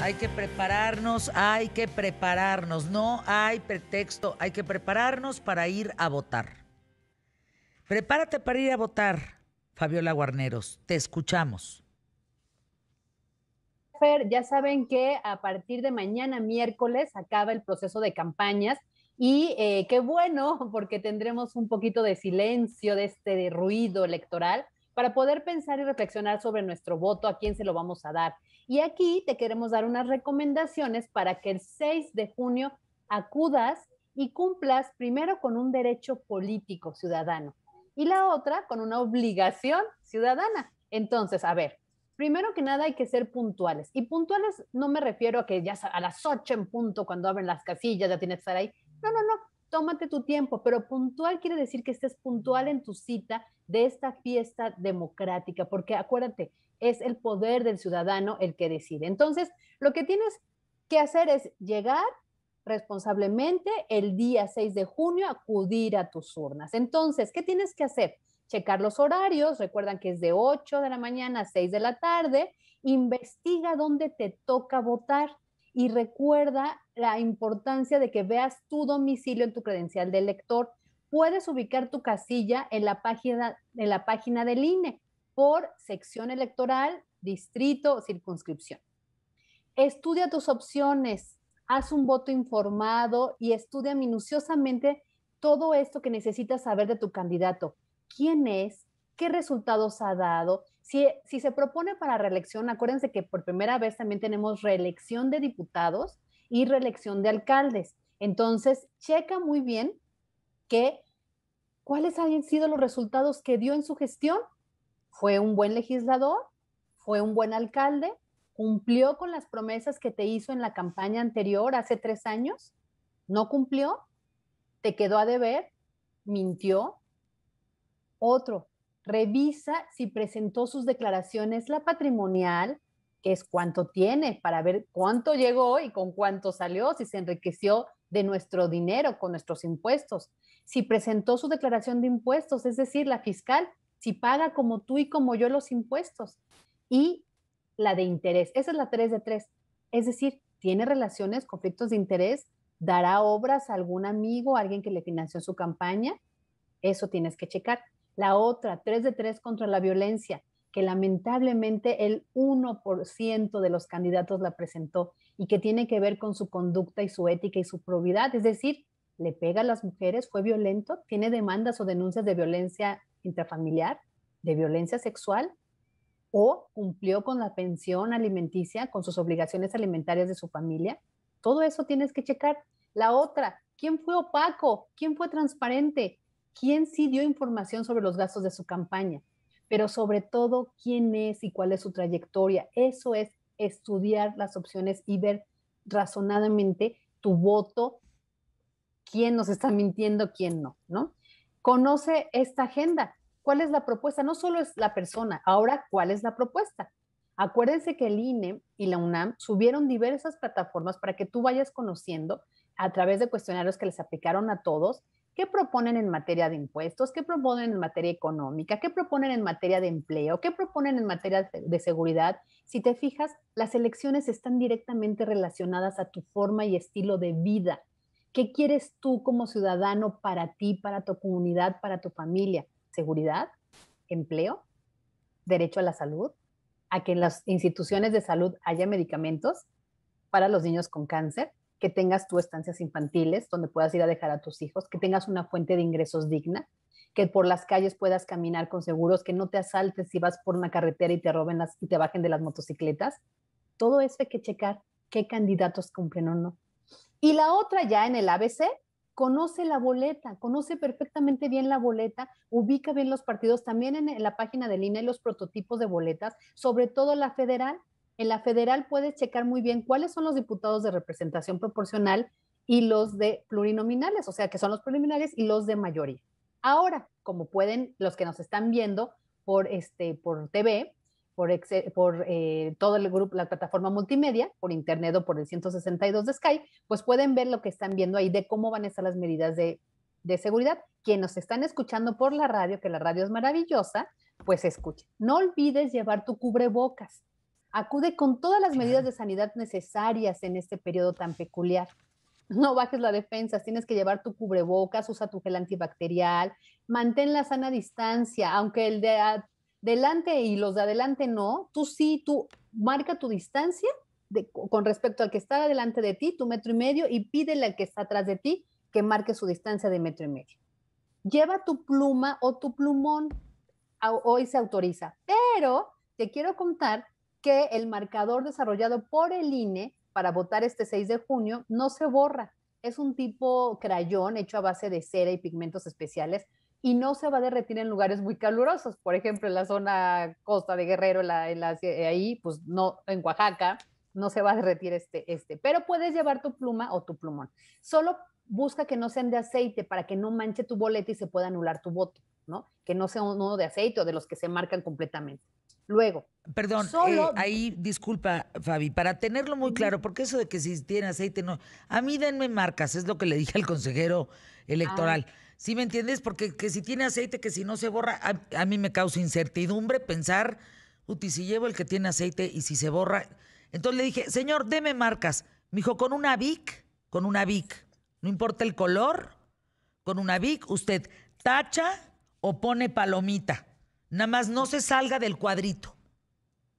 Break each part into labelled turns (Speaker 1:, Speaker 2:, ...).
Speaker 1: hay que prepararnos, hay que prepararnos. No hay pretexto, hay que prepararnos para ir a votar. Prepárate para ir a votar, Fabiola Guarneros. Te escuchamos.
Speaker 2: Ya saben que a partir de mañana miércoles acaba el proceso de campañas y eh, qué bueno porque tendremos un poquito de silencio de este ruido electoral para poder pensar y reflexionar sobre nuestro voto, a quién se lo vamos a dar. Y aquí te queremos dar unas recomendaciones para que el 6 de junio acudas y cumplas primero con un derecho político ciudadano y la otra con una obligación ciudadana. Entonces, a ver, primero que nada hay que ser puntuales. Y puntuales no me refiero a que ya a las 8 en punto cuando abren las casillas ya tienes que estar ahí. No, no, no tómate tu tiempo, pero puntual quiere decir que estés puntual en tu cita de esta fiesta democrática, porque acuérdate, es el poder del ciudadano el que decide. Entonces, lo que tienes que hacer es llegar responsablemente el día 6 de junio, acudir a tus urnas. Entonces, ¿qué tienes que hacer? Checar los horarios, recuerdan que es de 8 de la mañana a 6 de la tarde, investiga dónde te toca votar y recuerda la importancia de que veas tu domicilio en tu credencial de elector. Puedes ubicar tu casilla en la página, de la página del INE por sección electoral, distrito, circunscripción. Estudia tus opciones, haz un voto informado y estudia minuciosamente todo esto que necesitas saber de tu candidato. ¿Quién es? ¿Qué resultados ha dado? Si, se propone para reelección, acuérdense que por primera vez también tenemos reelección de diputados y reelección de alcaldes. Entonces, checa muy bien que cuáles han sido los resultados que dio en su gestión. Fue un buen legislador, fue un buen alcalde, cumplió con las promesas que te hizo en la campaña anterior hace tres años, no cumplió, te quedó a deber, mintió. Otro, revisa si presentó sus declaraciones, la patrimonial, que es cuánto tiene, para ver cuánto llegó y con cuánto salió, si se enriqueció de nuestro dinero, con nuestros impuestos, si presentó su declaración de impuestos, es decir, la fiscal, si paga como tú y como yo los impuestos, y la de interés, esa es la 3 de 3, es decir, tiene relaciones, conflictos de interés, dará obras a algún amigo, alguien que le financió su campaña, eso tienes que checar. La otra, 3 de 3 contra la violencia, que lamentablemente el 1% de los candidatos la presentó y que tiene que ver con su conducta y su ética y su probidad. Es decir, le pega a las mujeres, fue violento, tiene demandas o denuncias de violencia intrafamiliar, de violencia sexual o cumplió con la pensión alimenticia, con sus obligaciones alimentarias de su familia. Todo eso tienes que checar. La otra, ¿quién fue opaco? ¿Quién fue transparente? quién sí dio información sobre los gastos de su campaña, pero sobre todo quién es y cuál es su trayectoria. Eso es estudiar las opciones y ver razonadamente tu voto, quién nos está mintiendo, quién no, ¿no? Conoce esta agenda, cuál es la propuesta, no solo es la persona, ahora cuál es la propuesta. Acuérdense que el INE y la UNAM subieron diversas plataformas para que tú vayas conociendo a través de cuestionarios que les aplicaron a todos, qué proponen en materia de impuestos, qué proponen en materia económica, qué proponen en materia de empleo, qué proponen en materia de seguridad. Si te fijas, las elecciones están directamente relacionadas a tu forma y estilo de vida. ¿Qué quieres tú como ciudadano para ti, para tu comunidad, para tu familia? ¿Seguridad? ¿Empleo? ¿Derecho a la salud? a que en las instituciones de salud haya medicamentos para los niños con cáncer, que tengas tú estancias infantiles donde puedas ir a dejar a tus hijos, que tengas una fuente de ingresos digna, que por las calles puedas caminar con seguros, que no te asaltes si vas por una carretera y te roben las, y te bajen de las motocicletas. Todo eso hay que checar qué candidatos cumplen o no. Y la otra ya en el ABC conoce la boleta, conoce perfectamente bien la boleta, ubica bien los partidos, también en la página de línea y los prototipos de boletas, sobre todo la federal. En la federal puedes checar muy bien cuáles son los diputados de representación proporcional y los de plurinominales, o sea, que son los preliminares y los de mayoría. Ahora, como pueden los que nos están viendo por este por TV, por, eh, todo el grupo, la plataforma multimedia, por internet o por el 162 de Sky, pues pueden ver lo que están viendo ahí de cómo van a estar las medidas de, seguridad. Quienes nos están escuchando por la radio, que la radio es maravillosa, pues escuchen. No olvides llevar tu cubrebocas. Acude con todas las medidas de sanidad necesarias en este periodo tan peculiar no bajes la defensa, tienes que llevar tu cubrebocas, usa tu gel antibacterial, mantén la sana distancia, aunque el de delante y los de adelante no, tú sí, tú marca tu distancia con respecto al que está delante de ti, tu metro y medio, y pídele al que está atrás de ti que marque su distancia de metro y medio. Lleva tu pluma o tu plumón, hoy se autoriza, pero te quiero contar que el marcador desarrollado por el INE para votar este 6 de junio no se borra. Es un tipo crayón hecho a base de cera y pigmentos especiales y no se va a derretir en lugares muy calurosos, por ejemplo, en la zona costa de Guerrero, en la, eh, ahí, pues no, en Oaxaca, no se va a derretir este, este, pero puedes llevar tu pluma o tu plumón. Solo busca que no sean de aceite para que no manche tu boleta y se pueda anular tu voto, ¿no? Que no sea uno de aceite o de los que se marcan completamente.
Speaker 1: Luego. Perdón, eh, ahí disculpa, Fabi, para tenerlo muy claro, porque eso de que si tiene aceite no. A mí denme marcas, es lo que le dije al consejero ah. electoral. ¿Sí me entiendes? Porque que si tiene aceite, que si no se borra, a, mí me causa incertidumbre pensar, uti, si llevo el que tiene aceite y si se borra. Entonces le dije, señor, deme marcas. Me dijo, con una Vic, con una Vic, no importa el color, con una Vic, usted tacha o pone palomita. Nada más no se salga del cuadrito.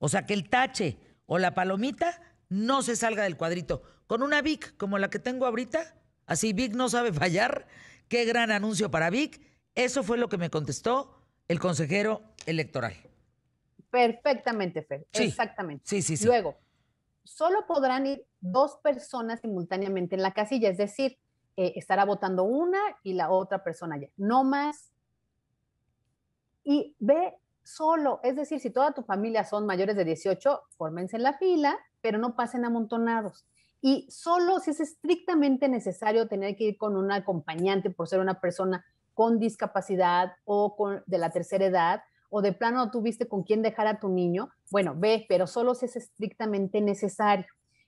Speaker 1: O sea, que el tache o la palomita no se salga del cuadrito. Con una Vic como la que tengo ahorita, así Vic no sabe fallar, Qué gran anuncio para Vic. Eso fue lo que me contestó el consejero electoral.
Speaker 2: Perfectamente, Fer. Exactamente. Sí, sí, sí. Luego, solo podrán ir dos personas simultáneamente en la casilla, es decir, eh, estará votando una y la otra persona ya, no más. Y ve solo, es decir, si toda tu familia son mayores de 18, fórmense en la fila, pero no pasen amontonados y solo si es estrictamente necesario tener que ir con un acompañante por ser una persona con discapacidad o de la tercera edad, o de plano no tuviste con quién dejar a tu niño, bueno, ve, pero solo si es estrictamente necesario.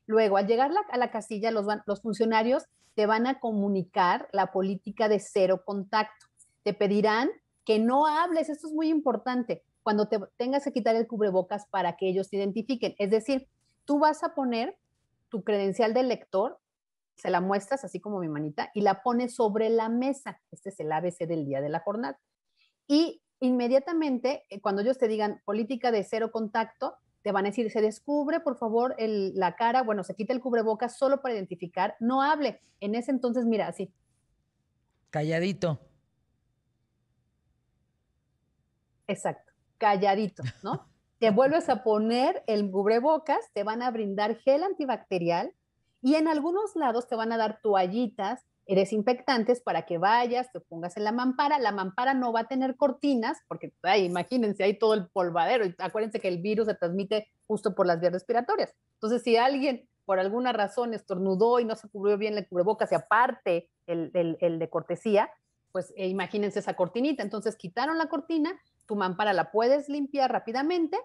Speaker 2: Luego, al llegar a la casilla, los, van, los funcionarios te van a comunicar la política de cero contacto. Te pedirán que no hables, esto es muy importante, cuando te tengas que quitar el cubrebocas para que ellos te identifiquen. Es decir, tú vas a poner tu credencial de lector, se la muestras así como mi manita y la pones sobre la mesa. Este es el ABC del día de la jornada. Y inmediatamente, eh, cuando ellos te digan política de cero contacto, te van a decir, se descubre, por favor, la cara, bueno, se quita el cubreboca solo para identificar, no hable. En ese entonces, mira, así.
Speaker 1: Calladito.
Speaker 2: Exacto, calladito, ¿no? te vuelves a poner el cubrebocas, te van a brindar gel antibacterial y en algunos lados te van a dar toallitas desinfectantes para que vayas, te pongas en la mampara. La mampara no va a tener cortinas, porque imagínense, hay todo el polvadero. acuérdense que el virus se transmite justo por las vías respiratorias. Entonces, si alguien por alguna razón estornudó y no se cubrió bien el cubrebocas y aparte el, de cortesía, pues e imagínense esa cortinita. Entonces, quitaron la cortina, tu mampara la puedes limpiar rápidamente,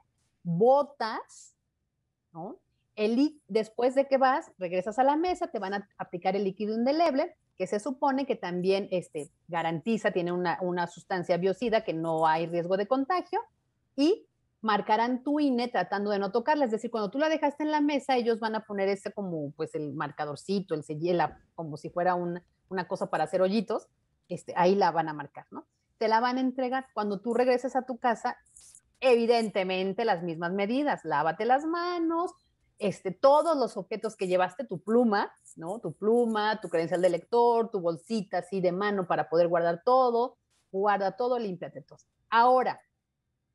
Speaker 2: botas, ¿no? El, después de que vas, regresas a la mesa, te van a aplicar el líquido indeleble, que se supone que también este, garantiza, tiene una, sustancia biocida que no hay riesgo de contagio, y marcarán tu INE tratando de no tocarla, es decir, cuando tú la dejaste en la mesa, ellos van a poner ese como pues el marcadorcito, el sellela, como si fuera una cosa para hacer hoyitos, este, ahí la van a marcar, ¿no? te la van a entregar. Cuando tú regreses a tu casa, evidentemente las mismas medidas, lávate las manos, este, todos los objetos que llevaste, tu pluma, ¿no? Tu pluma, tu credencial de lector, tu bolsita así de mano para poder guardar todo, guarda todo, límpiate todo. Ahora,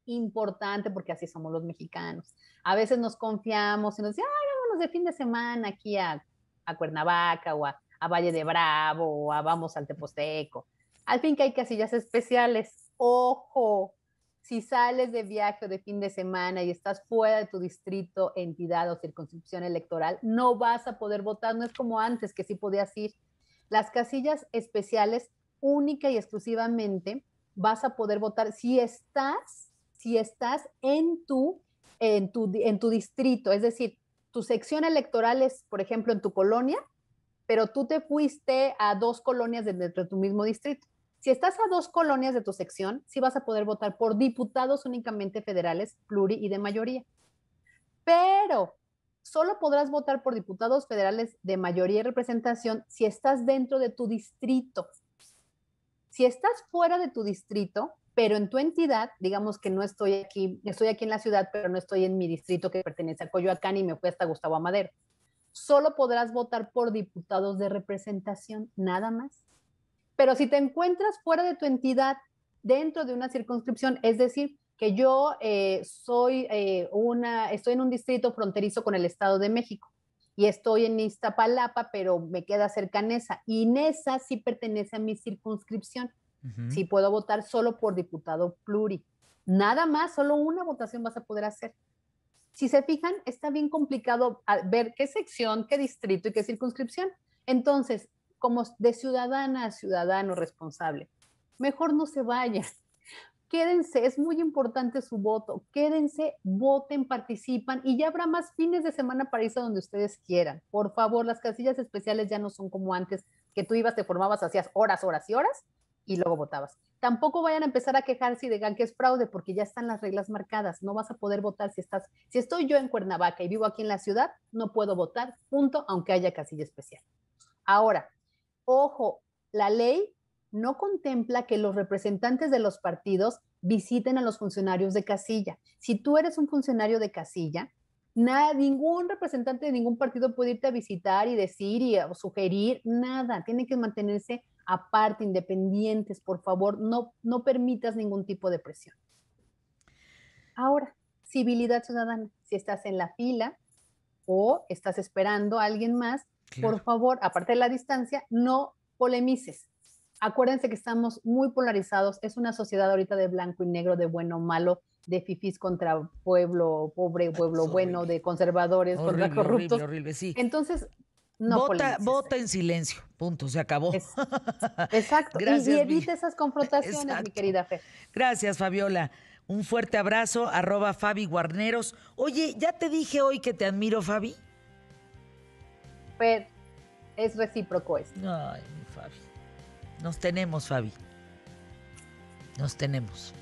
Speaker 2: importante porque así somos los mexicanos. A veces nos confiamos y nos dicen, de fin de semana aquí a, Cuernavaca o a, a, Valle de Bravo o a vamos al Teposteco. Al fin que hay casillas especiales. Ojo, si sales de viaje o de fin de semana y estás fuera de tu distrito, entidad o circunscripción electoral, no vas a poder votar. No es como antes que sí podías ir. Las casillas especiales única y exclusivamente vas a poder votar si estás, si estás en tu, en tu, en tu distrito, es decir, tu sección electoral es, por ejemplo, en tu colonia, pero tú te fuiste a dos colonias dentro de tu mismo distrito. Si estás a dos colonias de tu sección, sí vas a poder votar por diputados únicamente federales, pluri y de mayoría. Pero solo podrás votar por diputados federales de mayoría y representación si estás dentro de tu distrito. Si estás fuera de tu distrito, pero en tu entidad, digamos que no estoy aquí, estoy aquí en la ciudad, pero no estoy en mi distrito que pertenece a Coyoacán y me fui hasta Gustavo Amadero. Solo podrás votar por diputados de representación, nada más. Pero si te encuentras fuera de tu entidad, dentro de una circunscripción, es decir, que yo eh, soy eh, una, estoy en un distrito fronterizo con el Estado de México y estoy en Iztapalapa, pero me queda cerca Nesa. Y Nesa sí pertenece a mi circunscripción. Si Sí puedo votar solo por diputado pluri. Nada más, solo una votación vas a poder hacer. Si se fijan, está bien complicado ah, ver qué sección, qué distrito y qué circunscripción. Entonces, como de ciudadana a ciudadano responsable. Mejor no se vayan. Quédense, es muy importante su voto. Quédense, voten, participan y ya habrá más fines de semana para irse donde ustedes quieran. Por favor, las casillas especiales ya no son como antes, que tú ibas, te formabas, hacías horas, horas y horas y luego votabas. Tampoco vayan a empezar a quejarse y digan que es fraude porque ya están las reglas marcadas. No vas a poder votar si estás, si estoy yo en Cuernavaca y vivo aquí en la ciudad, no puedo votar, punto, aunque haya casilla especial. Ahora, Ojo, la ley no contempla que los representantes de los partidos visiten a los funcionarios de casilla. Si tú eres un funcionario de casilla, nada, ningún representante de ningún partido puede irte a visitar y decir y eh, o sugerir nada. Tienen que mantenerse aparte, independientes, por favor, no, no permitas ningún tipo de presión. Ahora, civilidad ciudadana. Si estás en la fila o estás esperando a alguien más, por favor, aparte de la distancia, no polemices. Acuérdense que estamos muy polarizados. Es una sociedad ahorita de blanco y negro, de bueno, malo, de fifís contra pueblo pobre, pueblo bueno, de conservadores contra corruptos.
Speaker 1: Entonces, no vota, vota, en silencio, punto, se acabó. exacto, Gracias, y, y
Speaker 2: esas confrontaciones, mi querida Fe.
Speaker 1: Gracias, Fabiola. Un fuerte abrazo, arroba Fabi Guarneros. Oye, ya te dije hoy que te admiro, Fabi
Speaker 2: es recíproco esto. Ay, mi Fabi.
Speaker 1: Nos tenemos, Fabi. Nos tenemos.